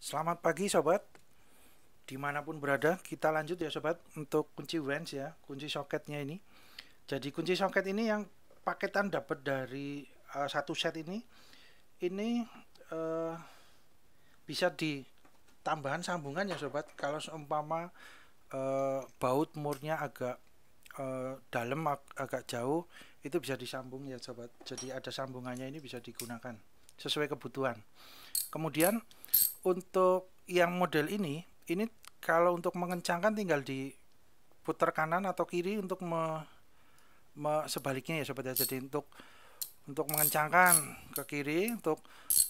Selamat pagi sobat Dimanapun berada kita lanjut ya sobat Untuk kunci wrench ya Kunci soketnya ini Jadi kunci soket ini yang paketan dapat dari uh, satu set ini Ini uh, bisa di tambahan sambungan ya sobat Kalau seumpama uh, baut murnya agak uh, dalam ag agak jauh Itu bisa disambung ya sobat Jadi ada sambungannya ini bisa digunakan Sesuai kebutuhan Kemudian untuk yang model ini ini kalau untuk mengencangkan tinggal di putar kanan atau kiri untuk me, me sebaliknya ya sobat ya jadi untuk untuk mengencangkan ke kiri untuk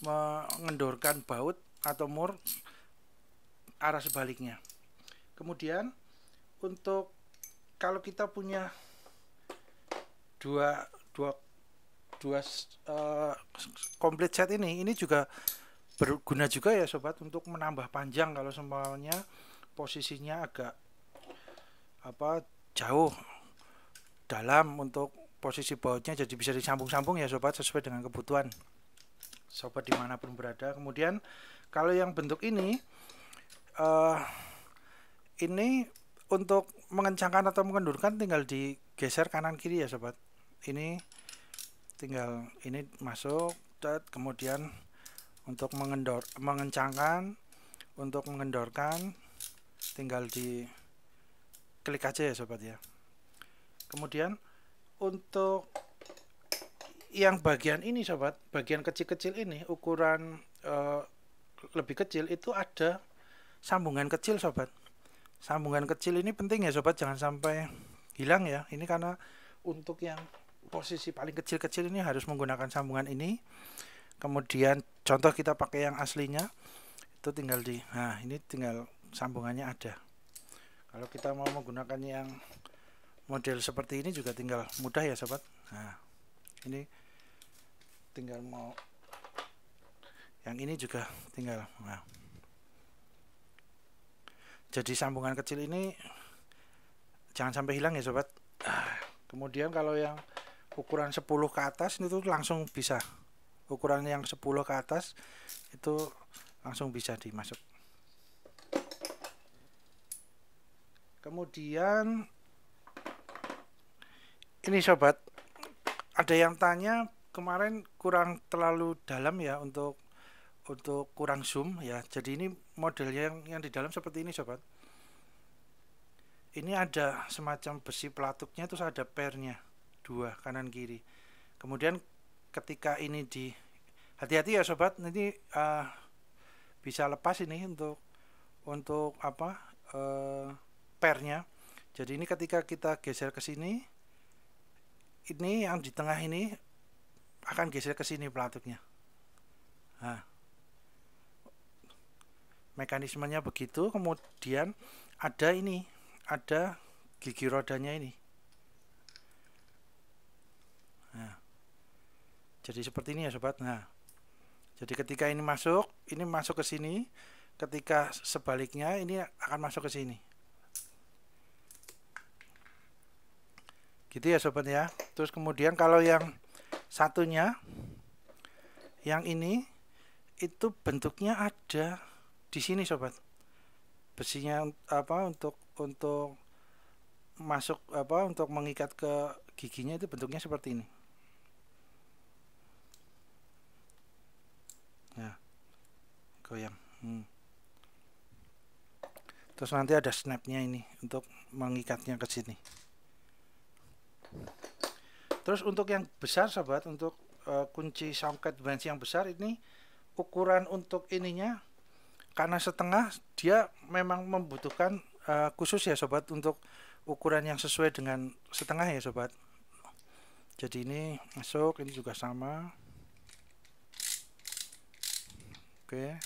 mengendorkan baut atau mur arah sebaliknya kemudian untuk kalau kita punya dua dua dua uh, komplit set ini ini juga berguna juga ya sobat untuk menambah panjang kalau semuanya posisinya agak apa jauh dalam untuk posisi bautnya jadi bisa disambung-sambung ya sobat sesuai dengan kebutuhan sobat dimanapun berada kemudian kalau yang bentuk ini uh, ini untuk mengencangkan atau mengendurkan tinggal digeser kanan kiri ya sobat ini tinggal ini masuk dan kemudian untuk mengendor mengencangkan untuk mengendorkan tinggal di klik aja ya sobat ya kemudian untuk yang bagian ini sobat bagian kecil-kecil ini ukuran e, lebih kecil itu ada sambungan kecil sobat sambungan kecil ini penting ya sobat jangan sampai hilang ya ini karena untuk yang posisi paling kecil-kecil ini harus menggunakan sambungan ini kemudian contoh kita pakai yang aslinya itu tinggal di nah ini tinggal sambungannya ada kalau kita mau menggunakan yang model seperti ini juga tinggal mudah ya sobat nah ini tinggal mau yang ini juga tinggal nah. jadi sambungan kecil ini jangan sampai hilang ya sobat nah, kemudian kalau yang ukuran 10 ke atas itu langsung bisa ukuran yang 10 ke atas itu langsung bisa dimasuk kemudian ini sobat ada yang tanya kemarin kurang terlalu dalam ya untuk untuk kurang zoom ya jadi ini model yang, yang di dalam seperti ini sobat ini ada semacam besi pelatuknya terus ada pernya dua kanan kiri kemudian ketika ini di hati-hati ya sobat nanti uh, bisa lepas ini untuk untuk apa uh, pernya jadi ini ketika kita geser ke sini ini yang di tengah ini akan geser ke sini pelatuknya nah, mekanismenya begitu kemudian ada ini ada gigi rodanya ini jadi seperti ini ya sobat nah jadi ketika ini masuk ini masuk ke sini ketika sebaliknya ini akan masuk ke sini gitu ya sobat ya terus kemudian kalau yang satunya yang ini itu bentuknya ada di sini sobat besinya apa untuk untuk masuk apa untuk mengikat ke giginya itu bentuknya seperti ini goyang hmm. terus nanti ada snapnya ini untuk mengikatnya ke sini terus untuk yang besar sobat untuk uh, kunci songket branch yang besar ini ukuran untuk ininya karena setengah dia memang membutuhkan uh, khusus ya sobat untuk ukuran yang sesuai dengan setengah ya sobat jadi ini masuk ini juga sama oke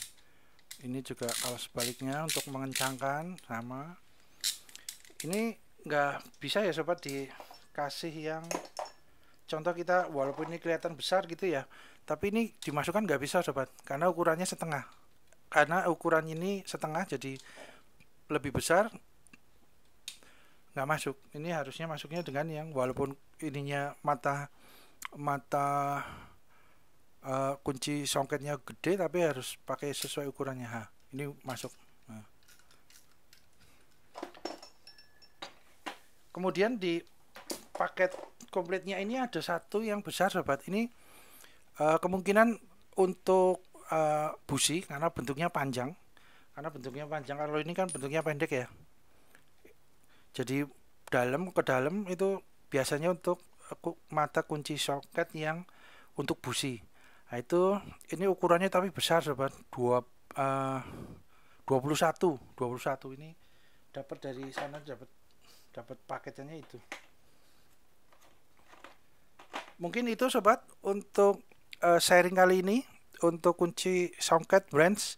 ini juga kalau sebaliknya untuk mengencangkan sama ini nggak bisa ya sobat dikasih yang contoh kita walaupun ini kelihatan besar gitu ya tapi ini dimasukkan nggak bisa sobat karena ukurannya setengah karena ukuran ini setengah jadi lebih besar nggak masuk ini harusnya masuknya dengan yang walaupun ininya mata mata uh, kunci songketnya gede tapi harus pakai sesuai ukurannya ha ini masuk nah. kemudian di paket komplitnya ini ada satu yang besar sobat ini uh, kemungkinan untuk uh, busi karena bentuknya panjang karena bentuknya panjang kalau ini kan bentuknya pendek ya jadi dalam ke dalam itu biasanya untuk mata kunci soket yang untuk busi Nah, itu ini ukurannya tapi besar sobat. Dua, uh, 21, 21 ini dapat dari sana dapat dapat paketnya itu. Mungkin itu sobat untuk uh, sharing kali ini untuk kunci songket brands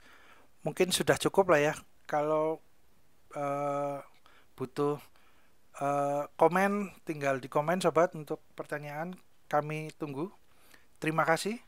mungkin sudah cukup lah ya. Kalau uh, butuh uh, komen tinggal di komen sobat untuk pertanyaan kami tunggu. Terima kasih.